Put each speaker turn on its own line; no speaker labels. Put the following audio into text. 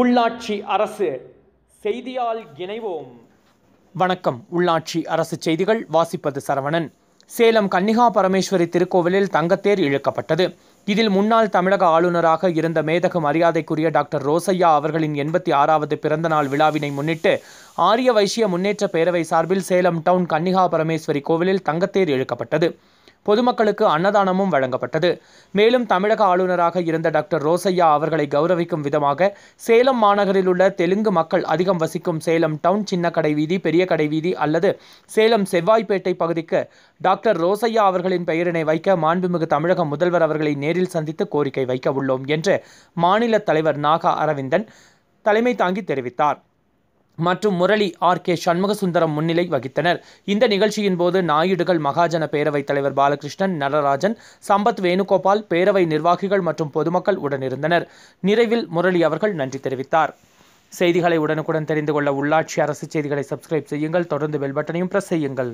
உள்ளாட்சி அரசு செய்தியால் இணைவோம் வணக்கம் உள்ளாட்சி அரசு செய்திகள் வாசிப்பது சரவணன் சேலம் கன்னிகா பரமேஸ்வரி திருக்கோவிலில் தங்கத்தேர் இழுக்கப்பட்டது இதில் முன்னாள் தமிழக ஆளுநராக இருந்த மேதக மரியாதைக்குரிய டாக்டர் ரோசையா அவர்களின் எண்பத்தி ஆறாவது பிறந்தநாள் விழாவினை முன்னிட்டு ஆரிய வைசிய முன்னேற்ற பேரவை சார்பில் சேலம் டவுன் கன்னிகா பரமேஸ்வரி கோவிலில் தங்கத்தேர் இழுக்கப்பட்டது பொதுமக்களுக்கு அன்னதானமும் வழங்கப்பட்டது மேலும் தமிழக ஆளுநராக இருந்த டாக்டர் ரோசையா அவர்களை கௌரவிக்கும் விதமாக சேலம் மாநகரில் உள்ள தெலுங்கு மக்கள் அதிகம் வசிக்கும் சேலம் டவுன் சின்ன கடை வீதி பெரிய கடை வீதி அல்லது சேலம் செவ்வாய்ப்பேட்டை பகுதிக்கு டாக்டர் ரோசையா அவர்களின் பெயரினை வைக்க மாண்புமிகு தமிழக முதல்வர் அவர்களை நேரில் சந்தித்து கோரிக்கை வைக்க உள்ளோம் என்று மாநில தலைவர் நாகா அரவிந்தன் தலைமை தாங்கி தெரிவித்தார் மற்றும் முரளி ஆர் கே சண்முகசுந்தரம் முன்னிலை வகித்தனர் இந்த நிகழ்ச்சியின் போது நாயுடுகள் மகாஜன பேரவைத் தலைவர் பாலகிருஷ்ணன் நடராஜன் சம்பத் வேணுகோபால் பேரவை நிர்வாகிகள் மற்றும் பொதுமக்கள் உடனிருந்தனர் நிறைவில் முரளி அவர்கள் நன்றி தெரிவித்தார் செய்திகளை உடனுக்குடன் தெரிந்து கொள்ள உள்ளாட்சி அரசு செய்திகளை சப்ஸ்கிரைப் செய்யுங்கள் தொடர்ந்து பெல் பட்டனையும் பிரஸ் செய்யுங்கள்